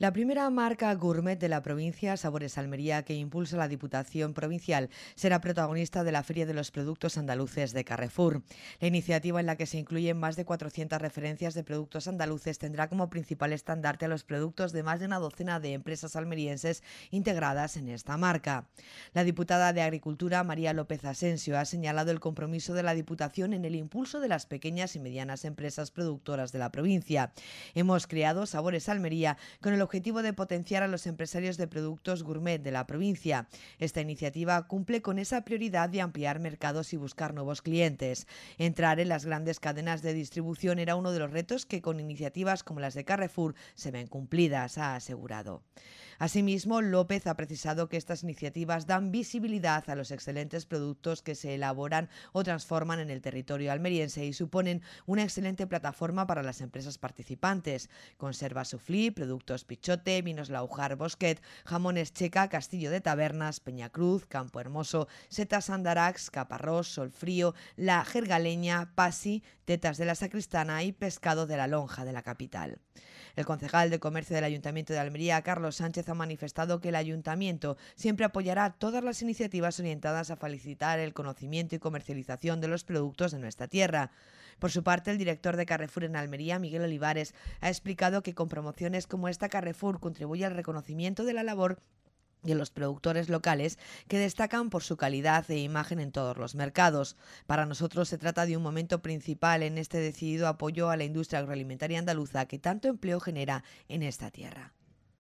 La primera marca gourmet de la provincia, Sabores Almería, que impulsa la Diputación Provincial, será protagonista de la Feria de los Productos Andaluces de Carrefour. La iniciativa en la que se incluyen más de 400 referencias de productos andaluces tendrá como principal estandarte a los productos de más de una docena de empresas almerienses integradas en esta marca. La diputada de Agricultura, María López Asensio, ha señalado el compromiso de la Diputación en el impulso de las pequeñas y medianas empresas productoras de la provincia. Hemos creado Sabores Almería con el objetivo de potenciar a los empresarios de productos gourmet de la provincia. Esta iniciativa cumple con esa prioridad de ampliar mercados y buscar nuevos clientes. Entrar en las grandes cadenas de distribución era uno de los retos que con iniciativas como las de Carrefour se ven cumplidas, ha asegurado. Asimismo, López ha precisado que estas iniciativas dan visibilidad a los excelentes productos que se elaboran o transforman en el territorio almeriense y suponen una excelente plataforma para las empresas participantes. Conserva Suflí, productos Pichote, vinos Laujar Bosquet, jamones Checa, Castillo de Tabernas, Peñacruz, Campo Hermoso, Setas Andarax, Caparrós, Solfrío, La Jergaleña, Pasi, Tetas de la Sacristana y Pescado de la Lonja de la capital. El concejal de Comercio del Ayuntamiento de Almería, Carlos Sánchez ha manifestado que el ayuntamiento siempre apoyará todas las iniciativas orientadas a felicitar el conocimiento y comercialización de los productos de nuestra tierra. Por su parte, el director de Carrefour en Almería, Miguel Olivares, ha explicado que con promociones como esta Carrefour contribuye al reconocimiento de la labor de los productores locales que destacan por su calidad e imagen en todos los mercados. Para nosotros se trata de un momento principal en este decidido apoyo a la industria agroalimentaria andaluza que tanto empleo genera en esta tierra.